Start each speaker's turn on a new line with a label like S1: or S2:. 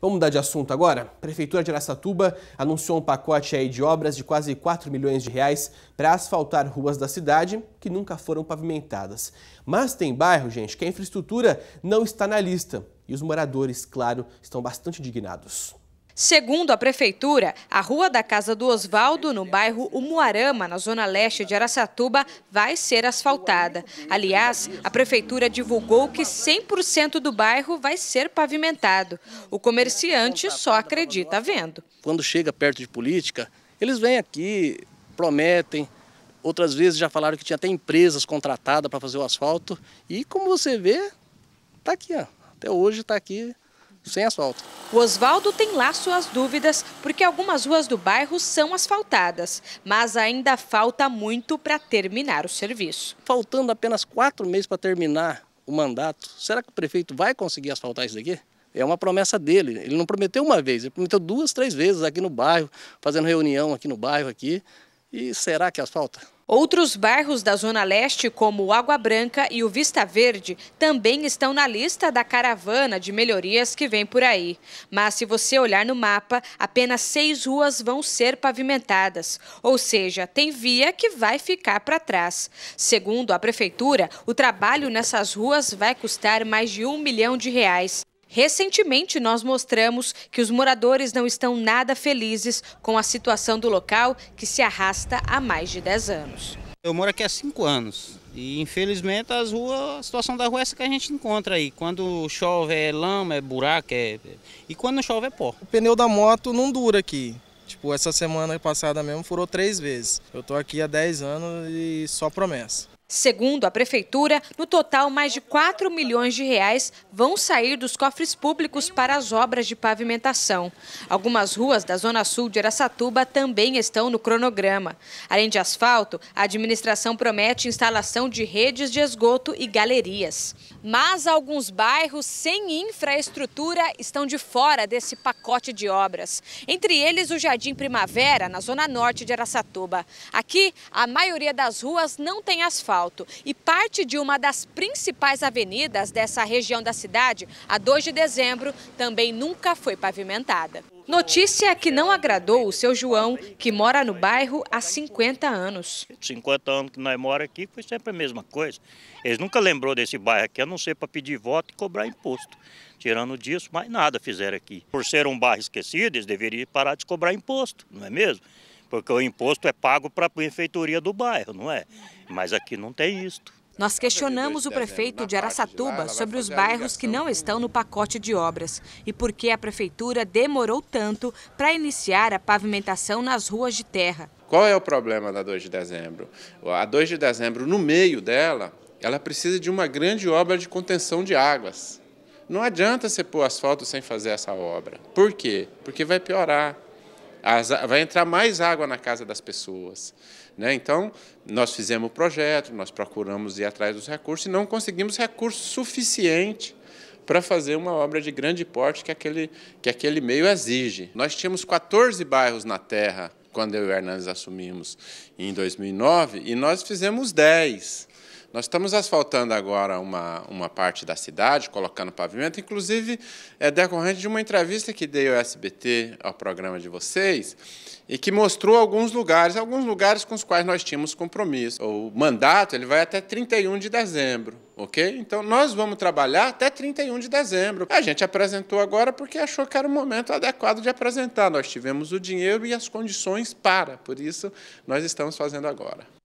S1: Vamos mudar de assunto agora? A Prefeitura de Aracatuba anunciou um pacote aí de obras de quase 4 milhões de reais para asfaltar ruas da cidade que nunca foram pavimentadas. Mas tem bairro, gente, que a infraestrutura não está na lista. E os moradores, claro, estão bastante indignados.
S2: Segundo a Prefeitura, a rua da Casa do Oswaldo, no bairro Umuarama, na zona leste de Araçatuba, vai ser asfaltada. Aliás, a Prefeitura divulgou que 100% do bairro vai ser pavimentado. O comerciante só acredita vendo.
S3: Quando chega perto de política, eles vêm aqui, prometem, outras vezes já falaram que tinha até empresas contratadas para fazer o asfalto. E como você vê, está aqui, ó. até hoje está aqui sem asfalto.
S2: O Oswaldo tem lá suas dúvidas, porque algumas ruas do bairro são asfaltadas, mas ainda falta muito para terminar o serviço. Faltando apenas quatro meses para
S3: terminar o mandato, será que o prefeito vai conseguir asfaltar isso daqui? É uma promessa dele. Ele não prometeu uma vez, ele prometeu duas, três vezes aqui no bairro, fazendo reunião aqui no bairro aqui.
S2: E será que asfalta? Outros bairros da Zona Leste, como Água Branca e o Vista Verde, também estão na lista da caravana de melhorias que vem por aí. Mas se você olhar no mapa, apenas seis ruas vão ser pavimentadas, ou seja, tem via que vai ficar para trás. Segundo a Prefeitura, o trabalho nessas ruas vai custar mais de um milhão de reais. Recentemente, nós mostramos que os moradores não estão nada felizes com a situação do local, que se arrasta há mais de 10 anos.
S1: Eu moro aqui há cinco anos e infelizmente as ruas, a situação da rua é essa que a gente encontra aí. Quando chove é lama, é buraco, é... e
S3: quando não chove é pó. O pneu da moto não dura aqui. Tipo, essa semana passada mesmo furou três vezes. Eu tô aqui há 10 anos e só promessa.
S2: Segundo a prefeitura, no total mais de 4 milhões de reais vão sair dos cofres públicos para as obras de pavimentação. Algumas ruas da zona sul de Aracatuba também estão no cronograma. Além de asfalto, a administração promete instalação de redes de esgoto e galerias. Mas alguns bairros sem infraestrutura estão de fora desse pacote de obras. Entre eles, o Jardim Primavera, na zona norte de Aracatuba. Aqui, a maioria das ruas não tem asfalto. E parte de uma das principais avenidas dessa região da cidade, a 2 de dezembro, também nunca foi pavimentada. Notícia que não agradou o seu João, que mora no bairro há 50 anos. 50 anos que nós moramos aqui foi sempre a mesma coisa. Eles nunca lembrou desse bairro aqui, a não ser para pedir voto e cobrar imposto. Tirando disso, mais nada fizeram aqui. Por ser um bairro esquecido, eles deveriam parar de cobrar imposto, não é mesmo? porque o imposto é pago para a prefeitura do bairro, não é? Mas aqui não tem isto. Nós questionamos o prefeito de Araçatuba sobre os bairros que não estão no pacote de obras e por que a prefeitura demorou tanto para iniciar a pavimentação nas ruas de terra.
S1: Qual é o problema da 2 de dezembro? A 2 de dezembro, no meio dela, ela precisa de uma grande obra de contenção de águas. Não adianta você pôr asfalto sem fazer essa obra. Por quê? Porque vai piorar vai entrar mais água na casa das pessoas. Né? Então, nós fizemos o projeto, nós procuramos ir atrás dos recursos e não conseguimos recurso suficiente para fazer uma obra de grande porte que aquele, que aquele meio exige. Nós tínhamos 14 bairros na terra quando eu e o Hernandes assumimos em 2009 e nós fizemos 10. Nós estamos asfaltando agora uma, uma parte da cidade, colocando pavimento, inclusive é decorrente de uma entrevista que dei ao SBT, ao programa de vocês, e que mostrou alguns lugares, alguns lugares com os quais nós tínhamos compromisso. O mandato ele vai até 31 de dezembro, ok? Então nós vamos trabalhar até 31 de dezembro. A gente apresentou agora porque achou que era o momento adequado de apresentar. Nós tivemos o dinheiro e as condições para, por isso nós estamos fazendo agora.